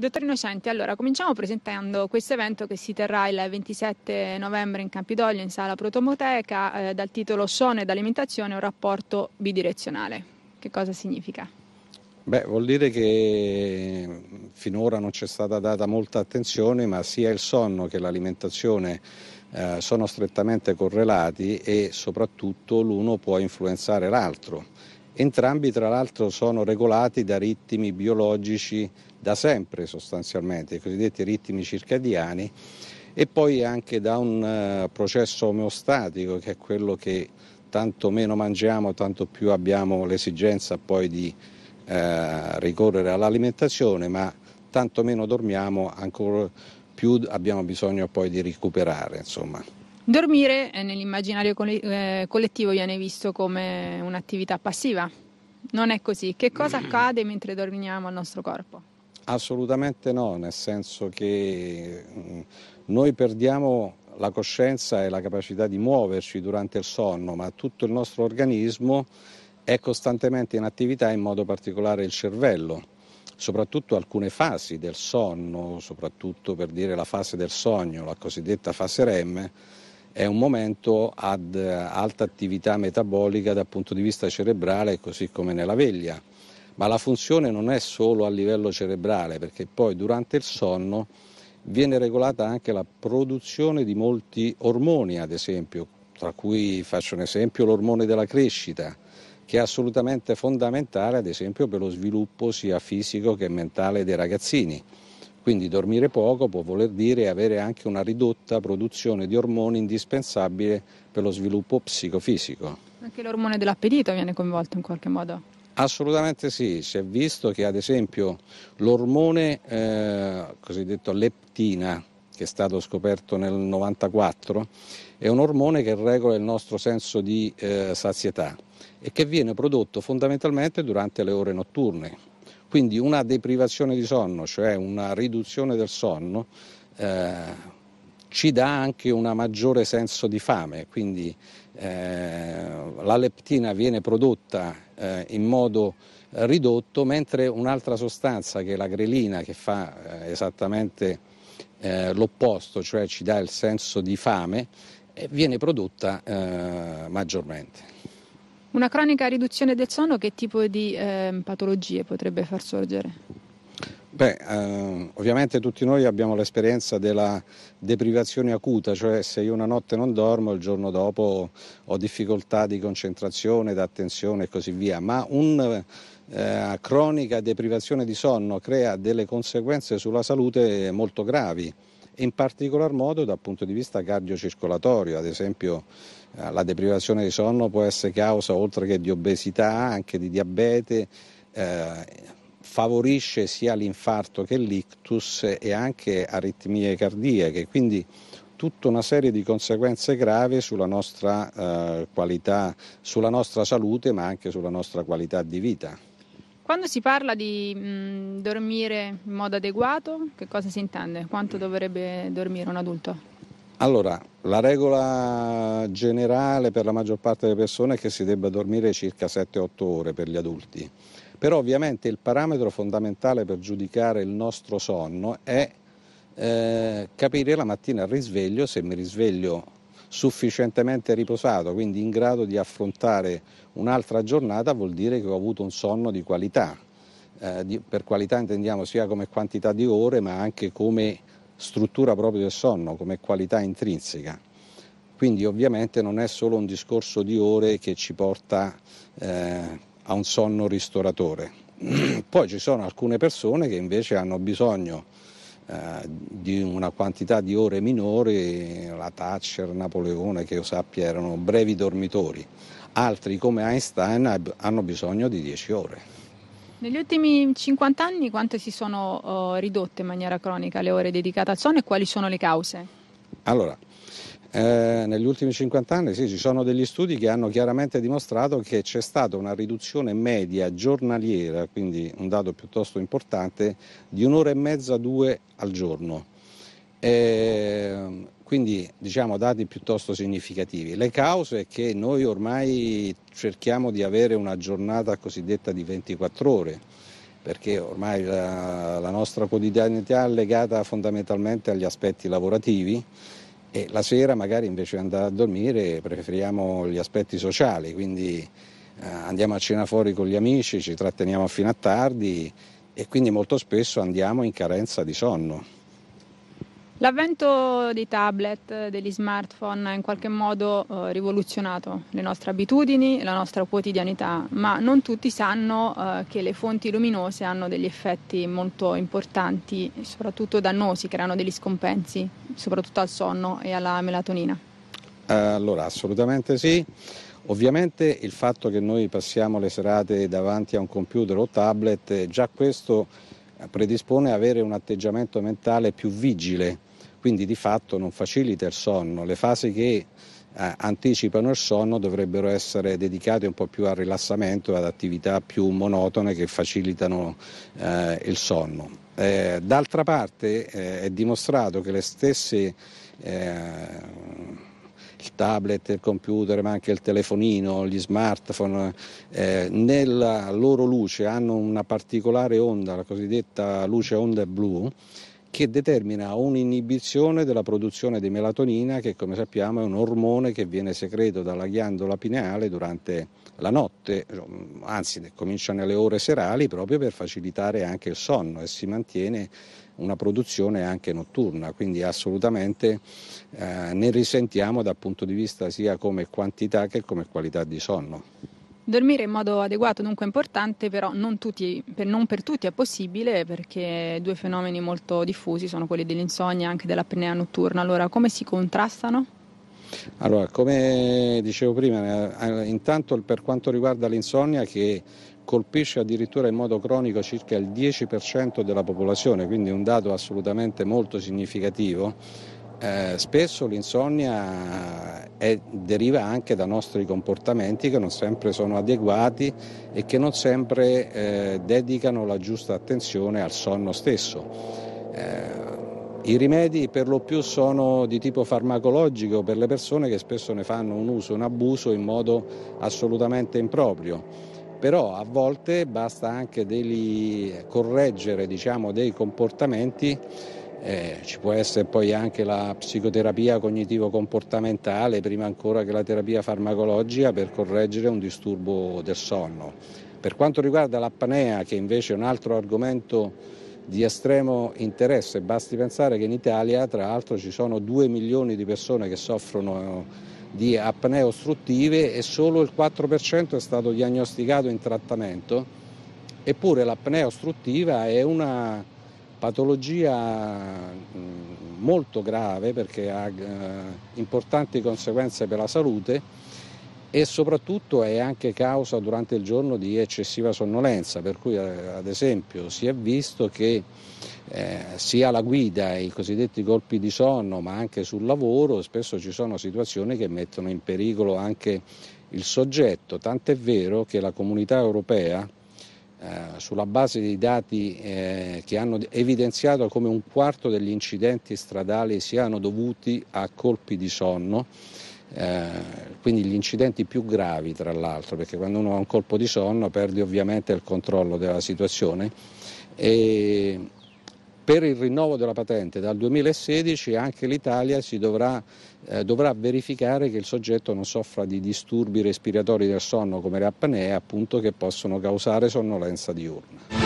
Dottor Innocenti, allora cominciamo presentando questo evento che si terrà il 27 novembre in Campidoglio in sala Protomoteca eh, dal titolo Sono ed alimentazione un rapporto bidirezionale. Che cosa significa? Beh, vuol dire che finora non c'è stata data molta attenzione, ma sia il sonno che l'alimentazione eh, sono strettamente correlati e soprattutto l'uno può influenzare l'altro Entrambi tra l'altro sono regolati da ritmi biologici da sempre sostanzialmente, i cosiddetti ritmi circadiani e poi anche da un eh, processo omeostatico che è quello che tanto meno mangiamo, tanto più abbiamo l'esigenza poi di eh, ricorrere all'alimentazione, ma tanto meno dormiamo, ancora più abbiamo bisogno poi di recuperare, insomma. Dormire eh, nell'immaginario eh, collettivo viene visto come un'attività passiva. Non è così. Che cosa mm-hmm. accade mentre dormiamo al nostro corpo? Assolutamente no, nel senso che mm, noi perdiamo la coscienza e la capacità di muoverci durante il sonno, ma tutto il nostro organismo è costantemente in attività, in modo particolare il cervello soprattutto alcune fasi del sonno, soprattutto per dire la fase del sogno, la cosiddetta fase REM, è un momento ad eh, alta attività metabolica dal punto di vista cerebrale, così come nella veglia. Ma la funzione non è solo a livello cerebrale, perché poi durante il sonno viene regolata anche la produzione di molti ormoni, ad esempio, tra cui faccio un esempio l'ormone della crescita, che è assolutamente fondamentale ad esempio per lo sviluppo sia fisico che mentale dei ragazzini. Quindi dormire poco può voler dire avere anche una ridotta produzione di ormoni indispensabile per lo sviluppo psicofisico. Anche l'ormone dell'appetito viene coinvolto in qualche modo? Assolutamente sì, si è visto che ad esempio l'ormone eh, cosiddetto leptina, che è stato scoperto nel 1994, è un ormone che regola il nostro senso di eh, sazietà e che viene prodotto fondamentalmente durante le ore notturne, quindi una deprivazione di sonno, cioè una riduzione del sonno, eh, ci dà anche un maggiore senso di fame, quindi eh, la leptina viene prodotta eh, in modo ridotto, mentre un'altra sostanza che è la grelina che fa eh, esattamente eh, l'opposto, cioè ci dà il senso di fame, eh, viene prodotta eh, maggiormente. Una cronica riduzione del sonno che tipo di eh, patologie potrebbe far sorgere? Beh, eh, ovviamente tutti noi abbiamo l'esperienza della deprivazione acuta, cioè se io una notte non dormo il giorno dopo ho difficoltà di concentrazione, di attenzione e così via, ma una eh, cronica deprivazione di sonno crea delle conseguenze sulla salute molto gravi in particolar modo dal punto di vista cardiocircolatorio, ad esempio eh, la deprivazione di sonno può essere causa oltre che di obesità anche di diabete, eh, favorisce sia l'infarto che l'ictus e anche aritmie cardiache, quindi tutta una serie di conseguenze gravi sulla nostra, eh, qualità, sulla nostra salute ma anche sulla nostra qualità di vita. Quando si parla di mh, mm, dormire in modo adeguato, che cosa si intende? Quanto dovrebbe dormire un adulto? Allora, la regola generale per la maggior parte delle persone è che si debba dormire circa 7-8 ore per gli adulti, però ovviamente il parametro fondamentale per giudicare il nostro sonno è eh, capire la mattina al risveglio se mi risveglio sufficientemente riposato, quindi in grado di affrontare un'altra giornata, vuol dire che ho avuto un sonno di qualità. Eh, di, per qualità intendiamo sia come quantità di ore, ma anche come struttura proprio del sonno, come qualità intrinseca. Quindi ovviamente non è solo un discorso di ore che ci porta eh, a un sonno ristoratore. Poi ci sono alcune persone che invece hanno bisogno eh, di una quantità di ore minori, la Thatcher, Napoleone, che io sappia, erano brevi dormitori. Altri come Einstein hanno bisogno di 10 ore. Negli ultimi 50 anni quante si sono oh, ridotte in maniera cronica le ore dedicate al sonno e quali sono le cause? Allora, eh, negli ultimi 50 anni sì, ci sono degli studi che hanno chiaramente dimostrato che c'è stata una riduzione media giornaliera, quindi un dato piuttosto importante, di un'ora e mezza a due al giorno. Eh, quindi diciamo dati piuttosto significativi. Le cause è che noi ormai cerchiamo di avere una giornata cosiddetta di 24 ore, perché ormai la, la nostra quotidianità è legata fondamentalmente agli aspetti lavorativi e la sera magari invece di andare a dormire preferiamo gli aspetti sociali, quindi eh, andiamo a cena fuori con gli amici, ci tratteniamo fino a tardi e quindi molto spesso andiamo in carenza di sonno. L'avvento dei tablet, degli smartphone ha in qualche modo eh, rivoluzionato le nostre abitudini, la nostra quotidianità, ma non tutti sanno eh, che le fonti luminose hanno degli effetti molto importanti, soprattutto dannosi, creano degli scompensi, soprattutto al sonno e alla melatonina. Eh, allora, assolutamente sì. Ovviamente il fatto che noi passiamo le serate davanti a un computer o tablet, eh, già questo eh, predispone ad avere un atteggiamento mentale più vigile quindi di fatto non facilita il sonno. Le fasi che eh, anticipano il sonno dovrebbero essere dedicate un po' più al rilassamento e ad attività più monotone che facilitano eh, il sonno. Eh, d'altra parte eh, è dimostrato che le stesse eh, il tablet, il computer, ma anche il telefonino, gli smartphone, eh, nella loro luce hanno una particolare onda, la cosiddetta luce onda blu, che determina un'inibizione della produzione di melatonina che come sappiamo è un ormone che viene secreto dalla ghiandola pineale durante la notte, ehm, anzi comincia nelle ore serali proprio per facilitare anche il sonno e si mantiene una produzione anche notturna, quindi assolutamente eh, ne risentiamo dal punto di vista sia come quantità che come qualità di sonno. Dormire in modo adeguato dunque è importante, però non, tutti, per, non, per, tutti è possibile perché due fenomeni molto diffusi sono quelli dell'insonnia e anche dell'apnea notturna. Allora, come si contrastano? Allora, come dicevo prima, eh, intanto per quanto riguarda l'insonnia che colpisce addirittura in modo cronico circa il 10% della popolazione, quindi un dato assolutamente molto significativo eh, spesso l'insonnia è, deriva anche da nostri comportamenti che non sempre sono adeguati e che non sempre eh, dedicano la giusta attenzione al sonno stesso. Eh, i rimedi per lo più sono di tipo farmacologico per le persone che spesso ne fanno un uso, un abuso in modo assolutamente improprio però a volte basta anche degli, correggere diciamo, dei comportamenti eh, ci può essere poi anche la psicoterapia cognitivo-comportamentale, prima ancora che la terapia farmacologica, per correggere un disturbo del sonno. Per quanto riguarda l'apnea, che invece è un altro argomento di estremo interesse, basti pensare che in Italia tra l'altro ci sono 2 milioni di persone che soffrono di apnee ostruttive e solo il 4% è stato diagnosticato in trattamento, eppure l'apnea ostruttiva è una patologia mm, molto grave perché ha eh, importanti conseguenze per la salute e soprattutto è anche causa durante il giorno di eccessiva sonnolenza, per cui eh, ad esempio si è visto che eh, sia la guida e i cosiddetti colpi di sonno, ma anche sul lavoro, spesso ci sono situazioni che mettono in pericolo anche il soggetto, tant'è vero che la comunità europea eh, sulla base dei dati eh, che hanno evidenziato come un quarto degli incidenti stradali siano dovuti a colpi di sonno, eh, quindi gli incidenti più gravi tra l'altro, perché quando uno ha un colpo di sonno perde ovviamente il controllo della situazione. E per il rinnovo della patente dal 2016 anche l'Italia dovrà, eh, dovrà, verificare che il soggetto non soffra di disturbi respiratori del sonno come l'apnea appunto che possono causare sonnolenza diurna.